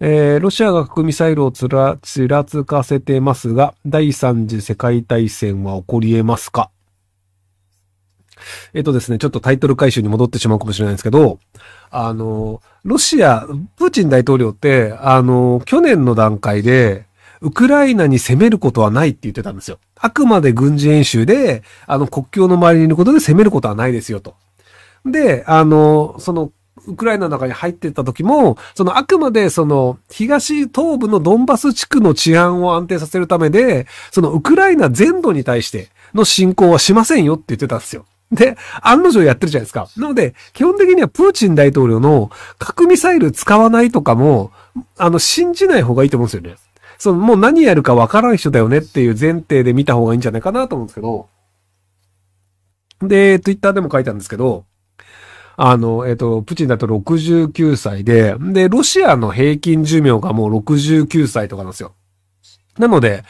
えー、ロシアが核ミサイルをつら、ちらつかせてますが、第三次世界大戦は起こり得ますかえっ、ー、とですね、ちょっとタイトル回収に戻ってしまうかもしれないんですけど、あの、ロシア、プーチン大統領って、あの、去年の段階で、ウクライナに攻めることはないって言ってたんですよ。あくまで軍事演習で、あの、国境の周りにいることで攻めることはないですよと。で、あの、その、ウクライナの中に入ってった時も、そのあくまでその東東部のドンバス地区の治安を安定させるためで、そのウクライナ全土に対しての侵攻はしませんよって言ってたんですよ。で、案の定やってるじゃないですか。なので、基本的にはプーチン大統領の核ミサイル使わないとかも、あの、信じない方がいいと思うんですよね。その、もう何やるかわからん人だよねっていう前提で見た方がいいんじゃないかなと思うんですけど。で、ツイッターでも書いたんですけど、あの、えっ、ー、と、プチンだと69歳で、で、ロシアの平均寿命がもう69歳とかなんですよ。なので、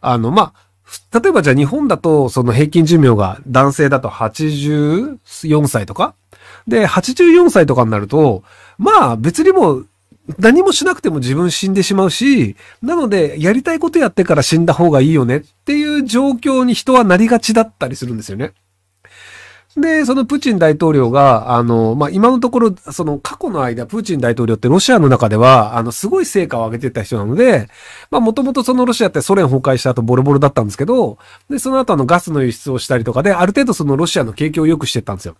あの、まあ、例えばじゃあ日本だと、その平均寿命が男性だと84歳とかで、84歳とかになると、まあ別にもう何もしなくても自分死んでしまうし、なので、やりたいことやってから死んだ方がいいよねっていう状況に人はなりがちだったりするんですよね。で、そのプーチン大統領が、あの、まあ、今のところ、その過去の間、プーチン大統領ってロシアの中では、あの、すごい成果を上げてた人なので、まあ、もともとそのロシアってソ連崩壊した後ボロボロだったんですけど、で、その後あのガスの輸出をしたりとかで、ある程度そのロシアの景気を良くしてったんですよ。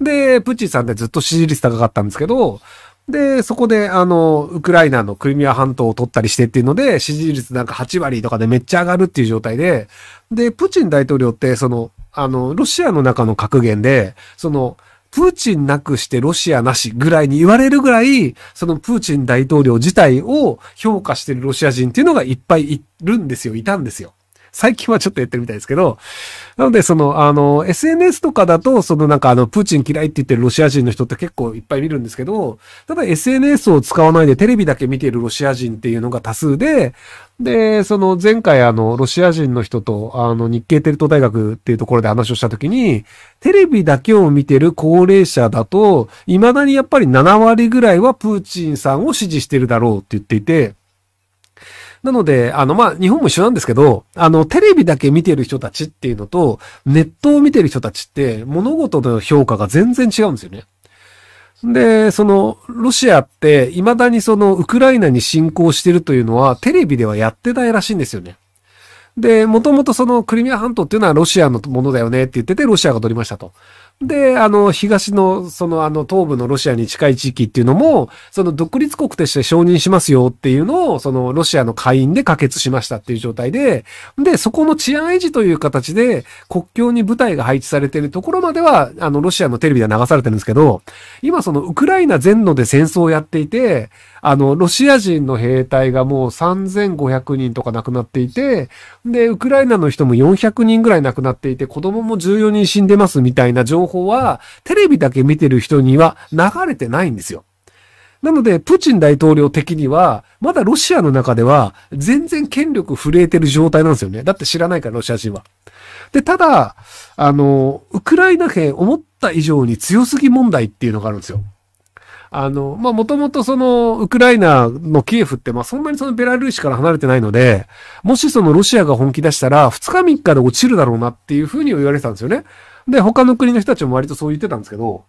で、プーチンさんってずっと支持率高かったんですけど、で、そこで、あの、ウクライナのクリミア半島を取ったりしてっていうので、支持率なんか8割とかでめっちゃ上がるっていう状態で、で、プーチン大統領って、その、あの、ロシアの中の格言で、その、プーチンなくしてロシアなしぐらいに言われるぐらい、そのプーチン大統領自体を評価してるロシア人っていうのがいっぱいいるんですよ、いたんですよ。最近はちょっとやってるみたいですけど、なので、その、あの、SNS とかだと、そのなんかあの、プーチン嫌いって言ってるロシア人の人って結構いっぱい見るんですけど、ただ SNS を使わないでテレビだけ見てるロシア人っていうのが多数で、で、その前回あの、ロシア人の人と、あの、日系テルト大学っていうところで話をしたときに、テレビだけを見てる高齢者だと、未だにやっぱり7割ぐらいはプーチンさんを支持してるだろうって言っていて、なので、あの、まあ、日本も一緒なんですけど、あの、テレビだけ見てる人たちっていうのと、ネットを見てる人たちって、物事の評価が全然違うんですよね。で、その、ロシアって、未だにその、ウクライナに侵攻してるというのは、テレビではやってないらしいんですよね。で、もともとその、クリミア半島っていうのはロシアのものだよねって言ってて、ロシアが取りましたと。で、あの、東の、その、あの、東部のロシアに近い地域っていうのも、その独立国として承認しますよっていうのを、その、ロシアの会員で可決しましたっていう状態で、で、そこの治安維持という形で、国境に部隊が配置されているところまでは、あの、ロシアのテレビでは流されてるんですけど、今その、ウクライナ全土で戦争をやっていて、あの、ロシア人の兵隊がもう3500人とか亡くなっていて、で、ウクライナの人も400人ぐらい亡くなっていて、子供も14人死んでますみたいな情報は、テレビだけ見てる人には流れてないんですよ。なので、プーチン大統領的には、まだロシアの中では、全然権力震えてる状態なんですよね。だって知らないから、ロシア人は。で、ただ、あの、ウクライナ兵思った以上に強すぎ問題っていうのがあるんですよ。あの、まもともとその、ウクライナのキエフって、まあ、そんなにそのベラルーシから離れてないので、もしそのロシアが本気出したら、2日3日で落ちるだろうなっていうふうに言われてたんですよね。で、他の国の人たちも割とそう言ってたんですけど、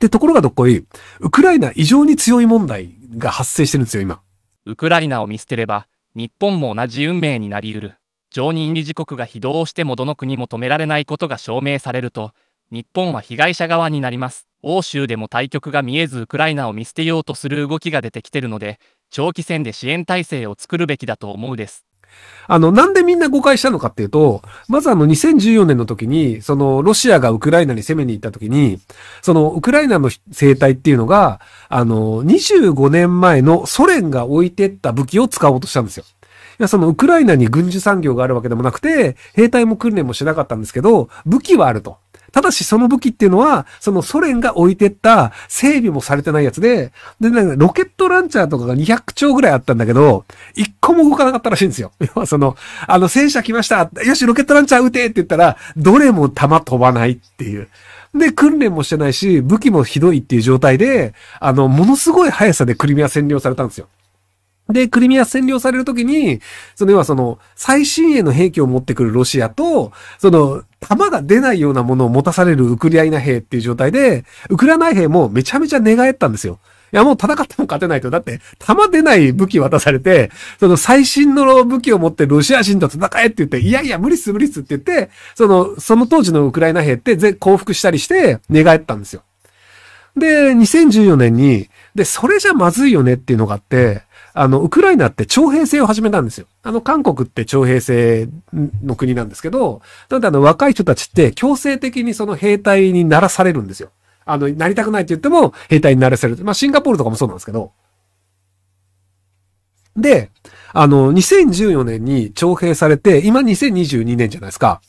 で、ところがどっこい、ウクライナ異常に強い問題が発生してるんですよ、今。ウクライナを見捨てれば、日本も同じ運命になり得る。常任理事国が非道をしてもどの国も止められないことが証明されると、日本は被害者側になります。欧州でも対局が見えずウクライナを見捨てようとする動きが出てきてるので、長期戦で支援体制を作るべきだと思うです。あの、なんでみんな誤解したのかっていうと、まずあの2014年の時に、そのロシアがウクライナに攻めに行った時に、そのウクライナの生態っていうのが、あの、25年前のソ連が置いてった武器を使おうとしたんですよ。いや、そのウクライナに軍需産業があるわけでもなくて、兵隊も訓練もしなかったんですけど、武器はあると。ただしその武器っていうのは、そのソ連が置いてった整備もされてないやつで、で、なんかロケットランチャーとかが200兆ぐらいあったんだけど、一個も動かなかったらしいんですよ。要はその、あの戦車来ましたよし、ロケットランチャー撃てって言ったら、どれも弾飛ばないっていう。で、訓練もしてないし、武器もひどいっていう状態で、あの、ものすごい速さでクリミア占領されたんですよ。で、クリミア占領されるときに、その要はその、最新鋭の兵器を持ってくるロシアと、その、弾が出ないようなものを持たされるウクライナ兵っていう状態で、ウクライナ兵もめちゃめちゃ寝返ったんですよ。いや、もう戦っても勝てないと。だって、弾出ない武器渡されて、その最新の武器を持ってロシア人と戦えって言って、いやいや、無理っす無理っすって言って、その、その当時のウクライナ兵って全降伏したりして、寝返ったんですよ。で、2014年に、で、それじゃまずいよねっていうのがあって、あの、ウクライナって徴兵制を始めたんですよ。あの、韓国って徴兵制の国なんですけど、なんであの、若い人たちって強制的にその兵隊にならされるんですよ。あの、なりたくないって言っても兵隊にならせる。まあ、シンガポールとかもそうなんですけど。で、あの、2014年に徴兵されて、今2022年じゃないですか。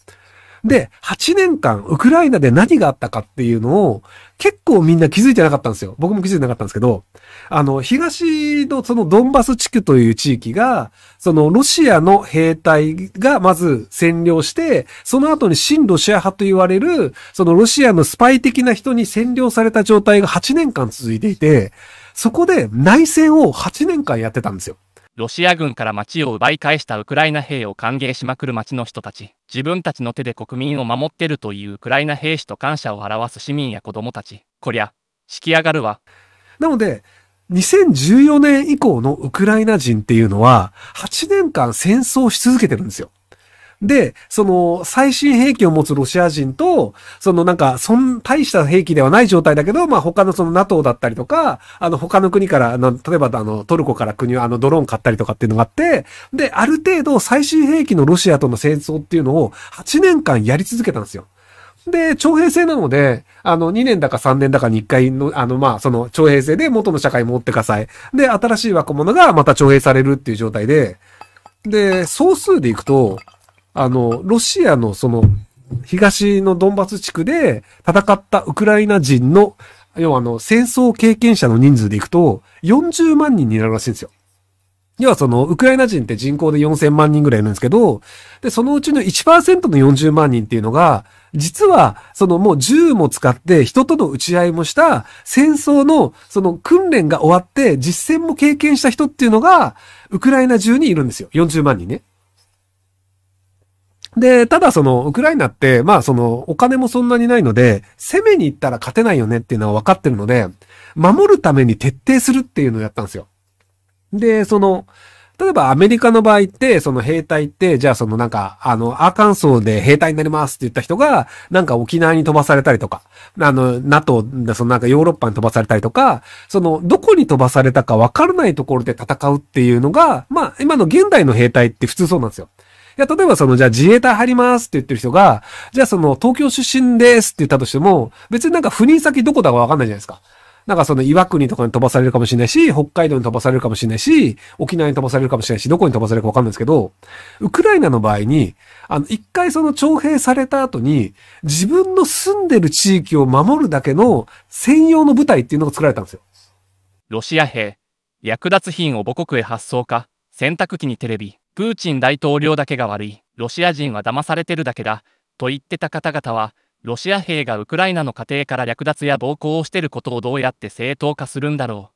で、8年間、ウクライナで何があったかっていうのを、結構みんな気づいてなかったんですよ。僕も気づいてなかったんですけど、あの、東のそのドンバス地区という地域が、そのロシアの兵隊がまず占領して、その後に新ロシア派と言われる、そのロシアのスパイ的な人に占領された状態が8年間続いていて、そこで内戦を8年間やってたんですよ。ロシア軍から街を奪い返したウクライナ兵を歓迎しまくる街の人たち。自分たちの手で国民を守ってるというウクライナ兵士と感謝を表す市民や子供たち、こりゃ、敷き上がるわ。なので、2014年以降のウクライナ人っていうのは、8年間戦争し続けてるんですよ。で、その、最新兵器を持つロシア人と、そのなんか、そん、大した兵器ではない状態だけど、まあ他のその NATO だったりとか、あの他の国から、あの、例えばあの、トルコから国、あの、ドローン買ったりとかっていうのがあって、で、ある程度最新兵器のロシアとの戦争っていうのを8年間やり続けたんですよ。で、徴兵制なので、あの、2年だか3年だかに1回の、あの、まあ、その、徴兵制で元の社会持ってかさい。で、新しい若者がまた徴兵されるっていう状態で、で、総数でいくと、あの、ロシアのその、東のドンバス地区で戦ったウクライナ人の、要はあの、戦争経験者の人数でいくと、40万人になるらしいんですよ。要はその、ウクライナ人って人口で4000万人ぐらいいるんですけど、で、そのうちの1%の40万人っていうのが、実は、そのもう銃も使って人との打ち合いもした戦争のその訓練が終わって実戦も経験した人っていうのが、ウクライナ中にいるんですよ。40万人ね。で、ただその、ウクライナって、まあその、お金もそんなにないので、攻めに行ったら勝てないよねっていうのは分かってるので、守るために徹底するっていうのをやったんですよ。で、その、例えばアメリカの場合って、その兵隊って、じゃあそのなんか、あの、アーカンソーで兵隊になりますって言った人が、なんか沖縄に飛ばされたりとか、あの、NATO、そのなんかヨーロッパに飛ばされたりとか、その、どこに飛ばされたかわからないところで戦うっていうのが、まあ、今の現代の兵隊って普通そうなんですよ。いや、例えばその、じゃあ自衛隊入りますって言ってる人が、じゃあその、東京出身ですって言ったとしても、別になんか赴任先どこだかわかんないじゃないですか。なんかその岩国とかに飛ばされるかもしれないし、北海道に飛ばされるかもしれないし、沖縄に飛ばされるかもしれないし、どこに飛ばされるかわかんないですけど、ウクライナの場合に、あの、一回その徴兵された後に、自分の住んでる地域を守るだけの専用の部隊っていうのが作られたんですよ。ロシア兵、略奪品を母国へ発送か、洗濯機にテレビ、プーチン大統領だけが悪い、ロシア人は騙されてるだけだ、と言ってた方々は、ロシア兵がウクライナの家庭から略奪や暴行をしてることをどうやって正当化するんだろう。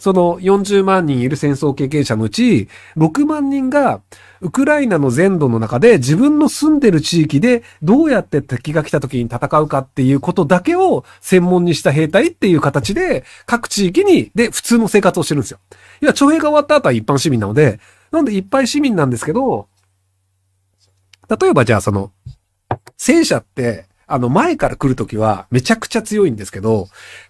その40万人いる戦争経験者のうち、6万人がウクライナの全土の中で自分の住んでる地域でどうやって敵が来た時に戦うかっていうことだけを専門にした兵隊っていう形で各地域に、で、普通の生活をしてるんですよ。いや、徴兵が終わった後は一般市民なので、なんでいっぱい市民なんですけど、例えばじゃあその、戦車って、あの前から来るときはめちゃくちゃ強いんですけど、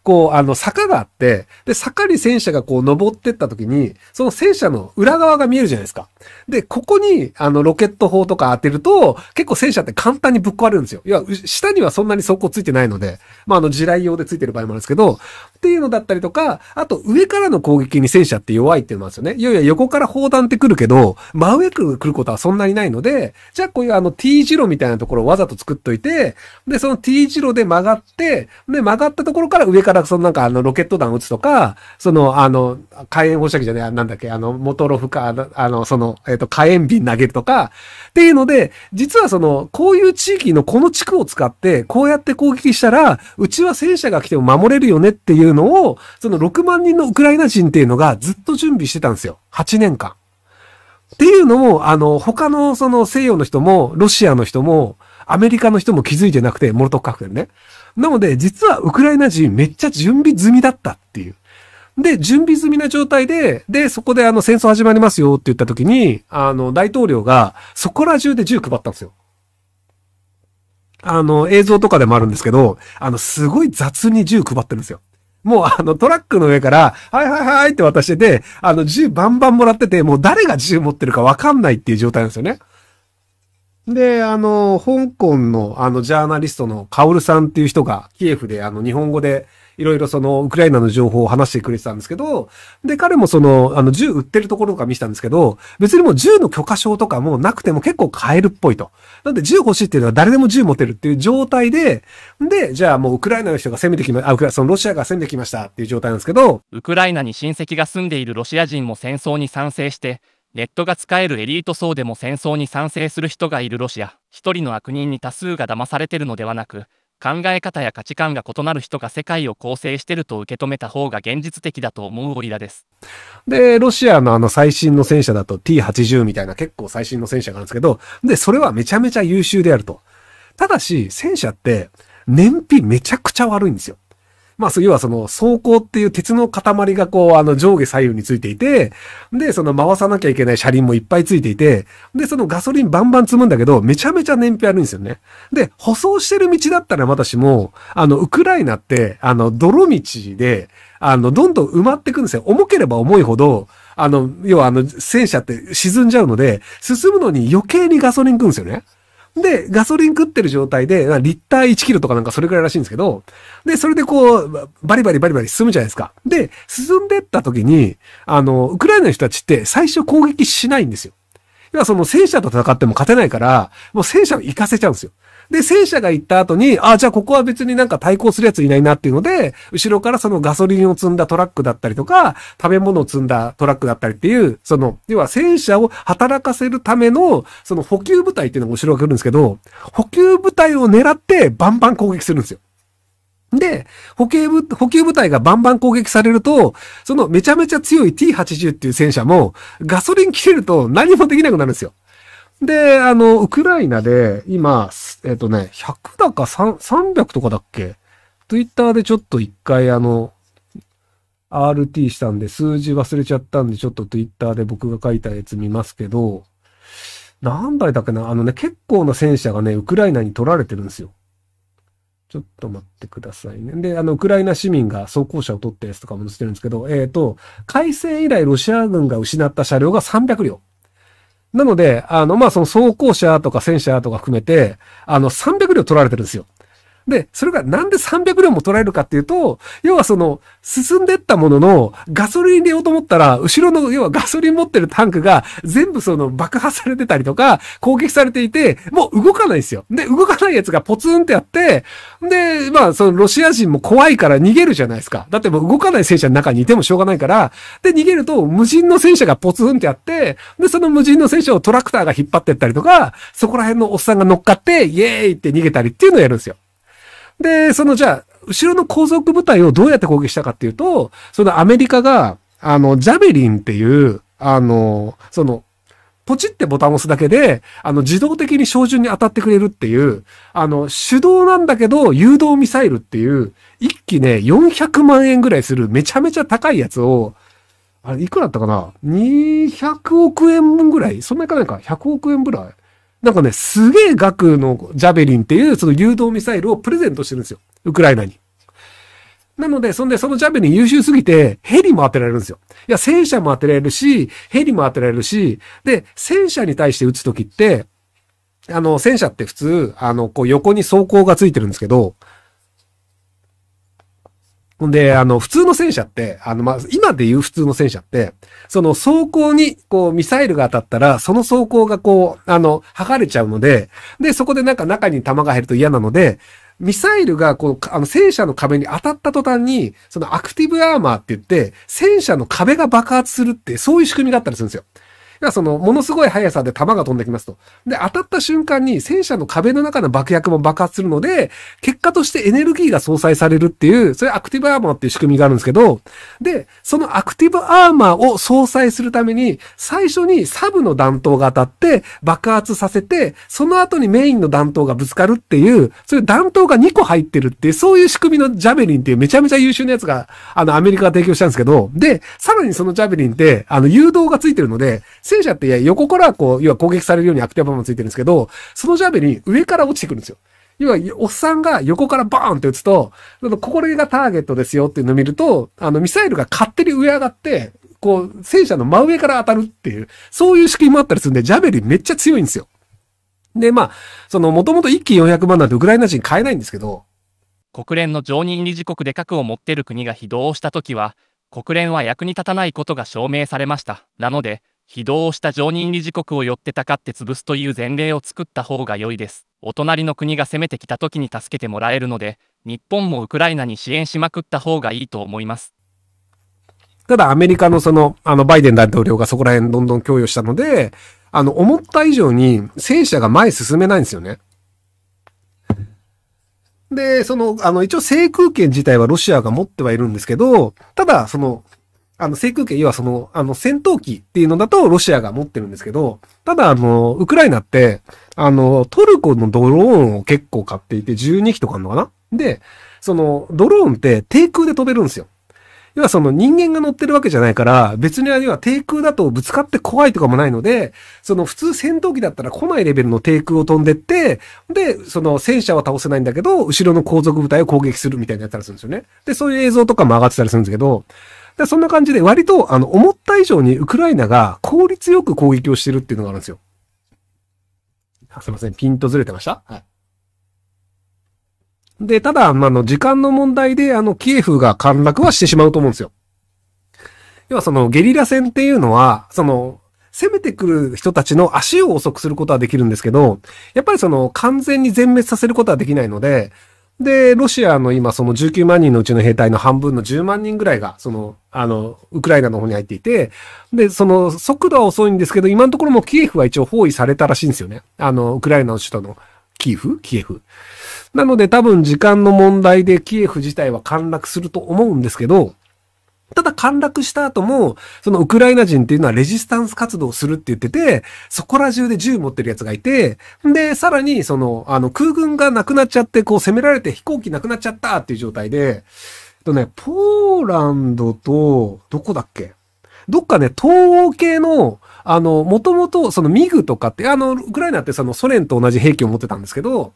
こう、あの、坂があって、で、坂に戦車がこう登ってった時に、その戦車の裏側が見えるじゃないですか。で、ここに、あの、ロケット砲とか当てると、結構戦車って簡単にぶっ壊れるんですよ。いや、下にはそんなに走行ついてないので、まあ、あの、地雷用でついてる場合もあるんですけど、っていうのだったりとか、あと、上からの攻撃に戦車って弱いっていうのもあるんですよね。いやいや、横から砲弾ってくるけど、真上から来ることはそんなにないので、じゃあこういうあの T 字路みたいなところをわざと作っといて、で、その T 字路で曲がって、で、曲がったところから上からからそのなんかあのロケット弾撃つとか、そのあの、火炎放射器じゃねえ、なんだっけ、あの、モトロフか、あの、その、えっ、ー、と、火炎瓶投げるとか、っていうので、実はその、こういう地域のこの地区を使って、こうやって攻撃したら、うちは戦車が来ても守れるよねっていうのを、その6万人のウクライナ人っていうのがずっと準備してたんですよ。8年間。っていうのも、あの、他のその西洋の人も、ロシアの人も、アメリカの人も気づいてなくて、モルトカクテルね。なので、実はウクライナ人めっちゃ準備済みだったっていう。で、準備済みな状態で、で、そこであの戦争始まりますよって言った時に、あの大統領がそこら中で銃配ったんですよ。あの映像とかでもあるんですけど、あのすごい雑に銃配ってるんですよ。もうあのトラックの上から、はいはいはいって渡してて、あの銃バンバンもらってて、もう誰が銃持ってるかわかんないっていう状態なんですよね。で、あの、香港の、あの、ジャーナリストのカオルさんっていう人が、キエフで、あの、日本語で、いろいろその、ウクライナの情報を話してくれてたんですけど、で、彼もその、あの、銃売ってるところとか見せたんですけど、別にもう銃の許可証とかもなくても結構買えるっぽいと。なんで銃欲しいっていうのは誰でも銃持てるっていう状態で、で、じゃあもうウクライナの人が攻めてきま、あ、ウクライナ、そのロシアが攻めてきましたっていう状態なんですけど、ウクライナに親戚が住んでいるロシア人も戦争に賛成して、ネットが使えるエリート層でも戦争に賛成する人がいるロシア、一人の悪人に多数が騙されてるのではなく、考え方や価値観が異なる人が世界を構成してると受け止めた方が現実的だと思うゴリラです。で、ロシアのあの最新の戦車だと T80 みたいな結構最新の戦車があるんですけど、で、それはめちゃめちゃ優秀であると。ただし、戦車って燃費めちゃくちゃ悪いんですよ。まあ、要はその、走行っていう鉄の塊がこう、あの、上下左右についていて、で、その回さなきゃいけない車輪もいっぱいついていて、で、そのガソリンバンバン積むんだけど、めちゃめちゃ燃費悪いんですよね。で、舗装してる道だったらまだしも、あの、ウクライナって、あの、泥道で、あの、どんどん埋まっていくんですよ。重ければ重いほど、あの、要はあの、戦車って沈んじゃうので、進むのに余計にガソリン食うんですよね。で、ガソリン食ってる状態で、リッター1キロとかなんかそれくらいらしいんですけど、で、それでこう、バリバリバリバリ進むじゃないですか。で、進んでった時に、あの、ウクライナの人たちって最初攻撃しないんですよ。要はその戦車と戦っても勝てないから、もう戦車を行かせちゃうんですよ。で、戦車が行った後に、あ、じゃあここは別になんか対抗するやついないなっていうので、後ろからそのガソリンを積んだトラックだったりとか、食べ物を積んだトラックだったりっていう、その、要は戦車を働かせるための、その補給部隊っていうのが後ろが来るんですけど、補給部隊を狙ってバンバン攻撃するんですよ。で、補給部、補給部隊がバンバン攻撃されると、そのめちゃめちゃ強い T80 っていう戦車も、ガソリン切れると何もできなくなるんですよ。で、あの、ウクライナで、今、えっ、ー、とね、100だか300とかだっけツイッターでちょっと一回あの、RT したんで、数字忘れちゃったんで、ちょっとツイッターで僕が書いたやつ見ますけど、何台だっけなあのね、結構な戦車がね、ウクライナに取られてるんですよ。ちょっと待ってくださいね。で、あの、ウクライナ市民が装甲車を取ったやつとかも載せてるんですけど、えっ、ー、と、改正以来ロシア軍が失った車両が300両。なので、あの、まあ、その装甲車とか戦車とか含めて、あの、300両取られてるんですよ。で、それがなんで300両も取られるかっていうと、要はその、進んでったものの、ガソリン入れようと思ったら、後ろの、要はガソリン持ってるタンクが、全部その爆破されてたりとか、攻撃されていて、もう動かないんですよ。で、動かないやつがポツンってやって、で、まあ、そのロシア人も怖いから逃げるじゃないですか。だってもう動かない戦車の中にいてもしょうがないから、で、逃げると無人の戦車がポツンってやって、で、その無人の戦車をトラクターが引っ張ってったりとか、そこら辺のおっさんが乗っかって、イエーイって逃げたりっていうのをやるんですよ。で、そのじゃあ、後ろの後続部隊をどうやって攻撃したかっていうと、そのアメリカが、あの、ジャベリンっていう、あの、その、ポチってボタンを押すだけで、あの、自動的に照準に当たってくれるっていう、あの、手動なんだけど、誘導ミサイルっていう、一機ね、400万円ぐらいする、めちゃめちゃ高いやつを、あれ、いくらだったかな ?200 億円分ぐらいそんないかないか ?100 億円ぐらいなんかね、すげえ額のジャベリンっていうその誘導ミサイルをプレゼントしてるんですよ。ウクライナに。なので、そんでそのジャベリン優秀すぎて、ヘリも当てられるんですよ。いや、戦車も当てられるし、ヘリも当てられるし、で、戦車に対して撃つときって、あの、戦車って普通、あの、こう横に装甲がついてるんですけど、んで、あの、普通の戦車って、あの、まあ、今で言う普通の戦車って、その装甲に、こう、ミサイルが当たったら、その装甲がこう、あの、剥がれちゃうので、で、そこでなんか中に弾が入ると嫌なので、ミサイルが、こう、あの、戦車の壁に当たった途端に、そのアクティブアーマーって言って、戦車の壁が爆発するって、そういう仕組みがあったりするんですよ。その、ものすごい速さで弾が飛んできますと。で、当たった瞬間に戦車の壁の中の爆薬も爆発するので、結果としてエネルギーが相殺されるっていう、それアクティブアーマーっていう仕組みがあるんですけど、で、そのアクティブアーマーを相殺するために、最初にサブの弾頭が当たって爆発させて、その後にメインの弾頭がぶつかるっていう、そういう弾頭が2個入ってるっていう、そういう仕組みのジャベリンっていうめちゃめちゃ優秀なやつが、あの、アメリカが提供したんですけど、で、さらにそのジャベリンって、あの、誘導がついてるので、戦車って横からこう、要は攻撃されるようにアクティブボムついてるんですけど、そのジャベリン上から落ちてくるんですよ。要は、おっさんが横からバーンって撃つと、ここがターゲットですよっていうのを見ると、あの、ミサイルが勝手に上上がって、こう、戦車の真上から当たるっていう、そういう仕組みもあったりするんで、ジャベリンめっちゃ強いんですよ。で、まあ、その、もともと1機400万なんてウクライナ人買えないんですけど、国連の常任理事国で核を持ってる国が非道をしたときは、国連は役に立たないことが証明されました。なので、非道した常任理事国をよってたかって潰すという前例を作った方が良いです。お隣の国が攻めてきた時に助けてもらえるので、日本もウクライナに支援しまくった方がいいと思います。ただアメリカのその、あの、バイデン大統領がそこら辺どんどん供与したので、あの、思った以上に戦車が前進めないんですよね。で、その、あの、一応制空権自体はロシアが持ってはいるんですけど、ただ、その、あの、制空権、要はその、あの、戦闘機っていうのだとロシアが持ってるんですけど、ただ、あの、ウクライナって、あの、トルコのドローンを結構買っていて、12機とかあるのかなで、その、ドローンって低空で飛べるんですよ。要はその人間が乗ってるわけじゃないから、別にあれは低空だとぶつかって怖いとかもないので、その普通戦闘機だったら来ないレベルの低空を飛んでって、で、その戦車は倒せないんだけど、後ろの後続部隊を攻撃するみたいなやつたりするんですよね。で、そういう映像とかも上がってたりするんですけど、で、そんな感じで、割と、あの、思った以上にウクライナが効率よく攻撃をしてるっていうのがあるんですよ。すいません、ピントずれてましたはい。で、ただ、まあ、の、時間の問題で、あの、キエフが陥落はしてしまうと思うんですよ。要はそのゲリラ戦っていうのは、その、攻めてくる人たちの足を遅くすることはできるんですけど、やっぱりその完全に全滅させることはできないので、で、ロシアの今、その19万人のうちの兵隊の半分の10万人ぐらいが、その、あの、ウクライナの方に入っていて、で、その、速度は遅いんですけど、今のところもキエフは一応包囲されたらしいんですよね。あの、ウクライナの首都のキエフキエフ。なので、多分時間の問題でキエフ自体は陥落すると思うんですけど、ただ陥落した後も、そのウクライナ人っていうのはレジスタンス活動をするって言ってて、そこら中で銃持ってる奴がいて、で、さらにその、あの、空軍がなくなっちゃって、こう攻められて飛行機なくなっちゃったっていう状態で、えっとね、ポーランドと、どこだっけどっかね、東欧系の、あの、もともと、そのミグとかって、あの、ウクライナってそのソ連と同じ兵器を持ってたんですけど、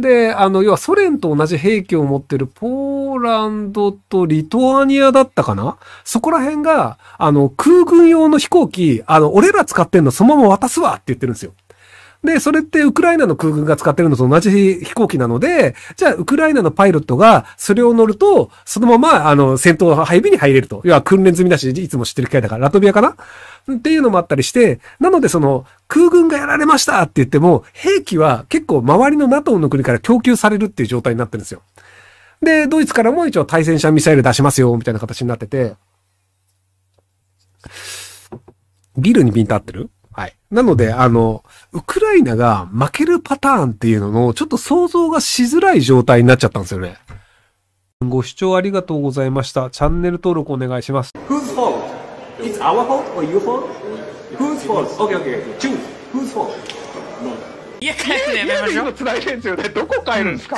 で、あの、要はソ連と同じ兵器を持ってるポーランドとリトアニアだったかなそこら辺が、あの、空軍用の飛行機、あの、俺ら使ってんのそのまま渡すわって言ってるんですよ。で、それってウクライナの空軍が使ってるのと同じ飛行機なので、じゃあウクライナのパイロットがそれを乗ると、そのまま、あの、戦闘配備に入れると。要は訓練済みだし、いつも知ってる機会だから、ラトビアかなっていうのもあったりして、なのでその、空軍がやられましたって言っても、兵器は結構周りの NATO の国から供給されるっていう状態になってるんですよ。で、ドイツからも一応対戦車ミサイル出しますよ、みたいな形になってて。ビルにビンタ合ってるなので、あの、ウクライナが負けるパターンっていうのの、ちょっと想像がしづらい状態になっちゃったんですよね。ご視聴ありがとうございました。チャンネル登録お願いします。Whose fault? It's our fault or your fault? Whose fault? Okay, okay, Choose. Whose fault? いや、帰ってやめましょう。今繋いでんですよね。どこ帰るんですか